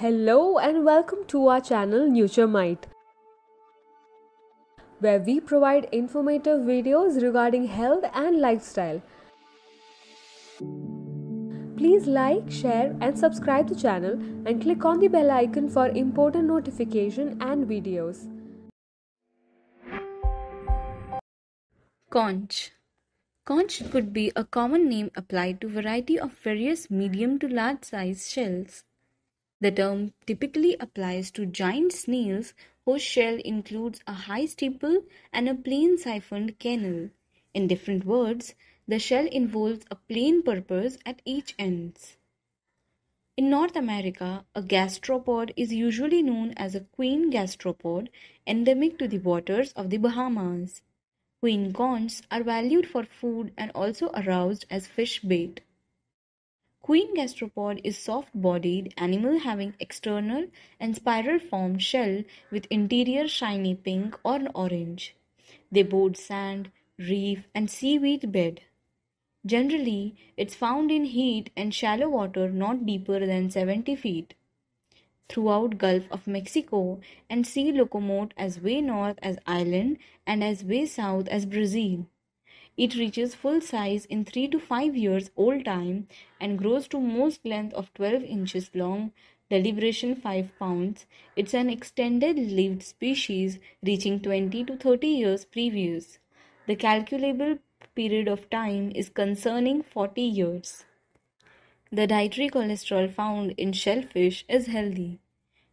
Hello and welcome to our channel Nutremite, where we provide informative videos regarding health and lifestyle. Please like, share and subscribe the channel and click on the bell icon for important notification and videos. Conch Conch could be a common name applied to variety of various medium to large size shells. The term typically applies to giant snails whose shell includes a high steeple and a plain siphoned canal. In different words, the shell involves a plain purpose at each ends. In North America, a gastropod is usually known as a queen gastropod endemic to the waters of the Bahamas. Queen conchs are valued for food and also aroused as fish bait. Queen gastropod is soft-bodied animal having external and spiral-formed shell with interior shiny pink or orange. They board sand, reef and seaweed bed. Generally, it's found in heat and shallow water not deeper than 70 feet. Throughout Gulf of Mexico and sea locomote as way north as Ireland and as way south as Brazil. It reaches full size in 3 to 5 years old time and grows to most length of 12 inches long, deliberation 5 pounds. It's an extended lived species reaching 20 to 30 years previous. The calculable period of time is concerning 40 years. The dietary cholesterol found in shellfish is healthy.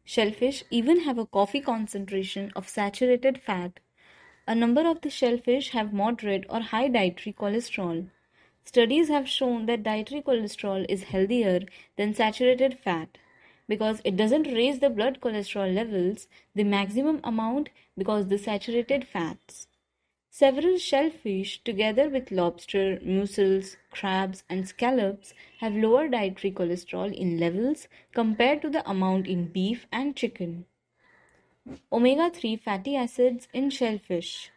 Shellfish even have a coffee concentration of saturated fat a number of the shellfish have moderate or high dietary cholesterol. Studies have shown that dietary cholesterol is healthier than saturated fat because it doesn't raise the blood cholesterol levels the maximum amount because the saturated fats. Several shellfish, together with lobster, mussels, crabs, and scallops, have lower dietary cholesterol in levels compared to the amount in beef and chicken omega-3 fatty acids in shellfish.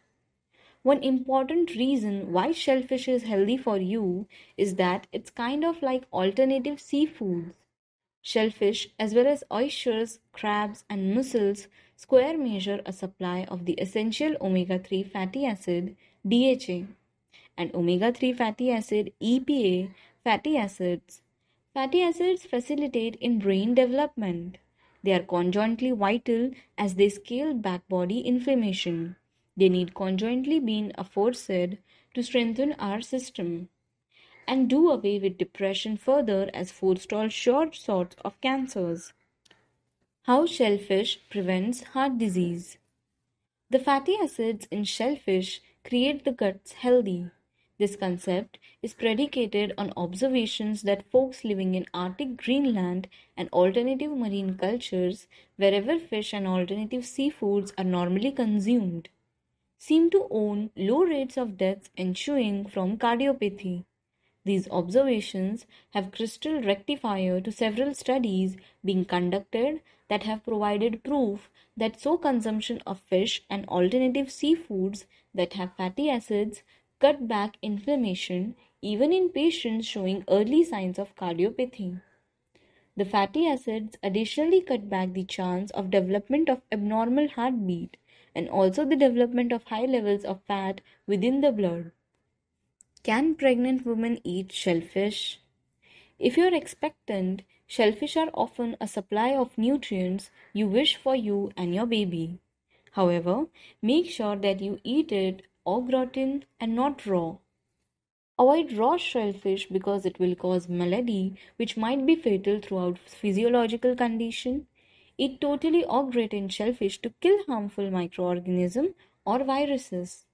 One important reason why shellfish is healthy for you is that it's kind of like alternative seafoods. Shellfish, as well as oysters, crabs, and mussels, square measure a supply of the essential omega 3 fatty acid DHA and omega 3 fatty acid EPA fatty acids. Fatty acids facilitate in brain development. They are conjointly vital as they scale back body inflammation. They need conjointly being aforesaid to strengthen our system and do away with depression further as forestall short sorts of cancers. How shellfish prevents heart disease. The fatty acids in shellfish create the guts healthy. This concept is predicated on observations that folks living in Arctic Greenland and alternative marine cultures, wherever fish and alternative seafoods are normally consumed, seem to own low rates of deaths ensuing from cardiopathy. These observations have crystal rectifier to several studies being conducted that have provided proof that so consumption of fish and alternative seafoods that have fatty acids cut back inflammation even in patients showing early signs of cardiopathy. The fatty acids additionally cut back the chance of development of abnormal heartbeat and also the development of high levels of fat within the blood. Can pregnant women eat shellfish? If you're expectant, shellfish are often a supply of nutrients you wish for you and your baby. However, make sure that you eat it or gratin and not raw. Avoid raw shellfish because it will cause malady which might be fatal throughout physiological condition. Eat totally au gratin shellfish to kill harmful microorganism or viruses.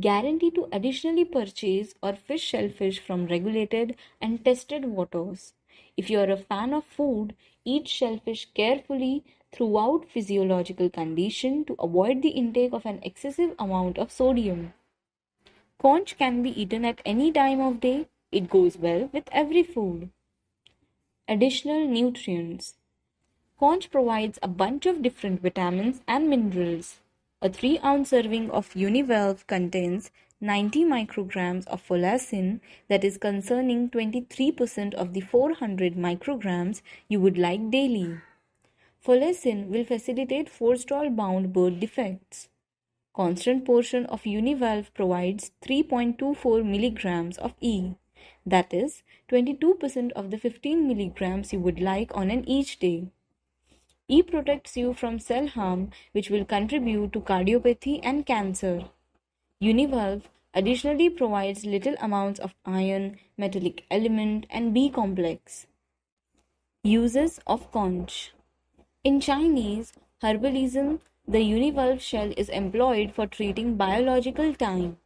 Guarantee to additionally purchase or fish shellfish from regulated and tested waters. If you are a fan of food, eat shellfish carefully throughout physiological condition to avoid the intake of an excessive amount of sodium. Conch can be eaten at any time of day. It goes well with every food. Additional nutrients. Conch provides a bunch of different vitamins and minerals. A 3 ounce serving of Univalve contains 90 micrograms of folacin that is concerning 23% of the 400 micrograms you would like daily. Folicin will facilitate forestall bound bird defects. Constant portion of Univalve provides 3.24 milligrams of E, that is 22% of the 15 milligrams you would like on an each day. E protects you from cell harm, which will contribute to cardiopathy and cancer. Univalve additionally provides little amounts of iron, metallic element, and B complex. Uses of conch in Chinese herbalism, the univalve shell is employed for treating biological time.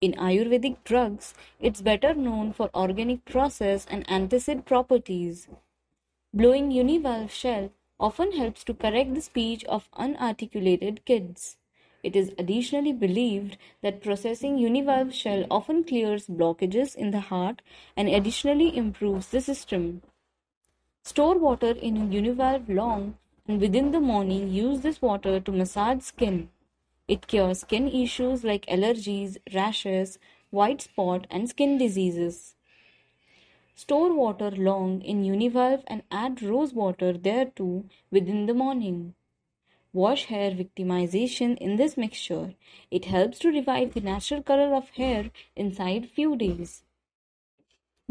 In Ayurvedic drugs, it's better known for organic process and antacid properties. Blowing univalve shell often helps to correct the speech of unarticulated kids. It is additionally believed that processing univalve shell often clears blockages in the heart and additionally improves the system. Store water in a univalve long and within the morning use this water to massage skin. It cures skin issues like allergies, rashes, white spot and skin diseases. Store water long in univalve and add rose water thereto within the morning. Wash hair victimization in this mixture. It helps to revive the natural color of hair inside few days.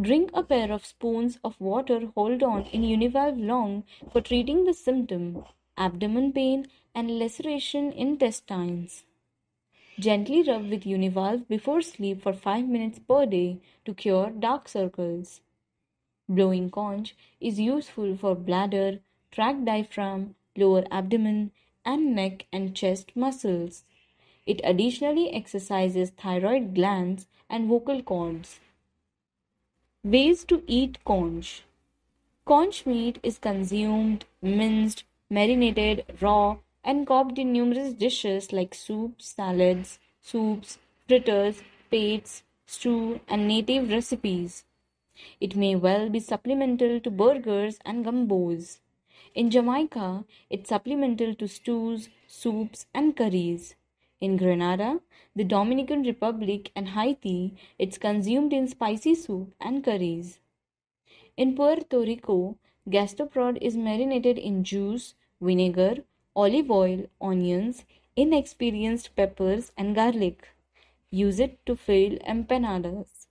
Drink a pair of spoons of water hold on in univalve long for treating the symptom, abdomen pain, and laceration intestines. Gently rub with univalve before sleep for 5 minutes per day to cure dark circles. Blowing conch is useful for bladder, tract diaphragm, lower abdomen, and neck and chest muscles. It additionally exercises thyroid glands and vocal cords. Ways to eat conch. Conch meat is consumed, minced, marinated, raw, and cooked in numerous dishes like soups, salads, soups, fritters, pates, stew, and native recipes. It may well be supplemental to burgers and gumbos. In Jamaica, it's supplemental to stews, soups, and curries. In Grenada, the Dominican Republic, and Haiti, it's consumed in spicy soup and curries. In Puerto Rico, gastroprod is marinated in juice, vinegar, olive oil, onions, inexperienced peppers, and garlic. Use it to fill empanadas.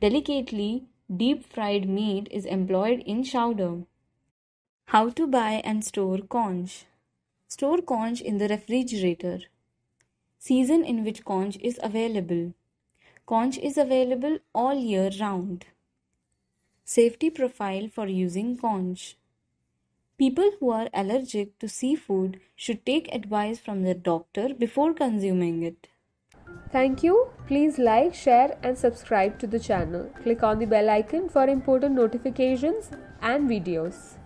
Delicately deep fried meat is employed in chowder. How to buy and store conch. Store conch in the refrigerator. Season in which conch is available. Conch is available all year round. Safety profile for using conch. People who are allergic to seafood should take advice from their doctor before consuming it. Thank you. Please like, share and subscribe to the channel. Click on the bell icon for important notifications and videos.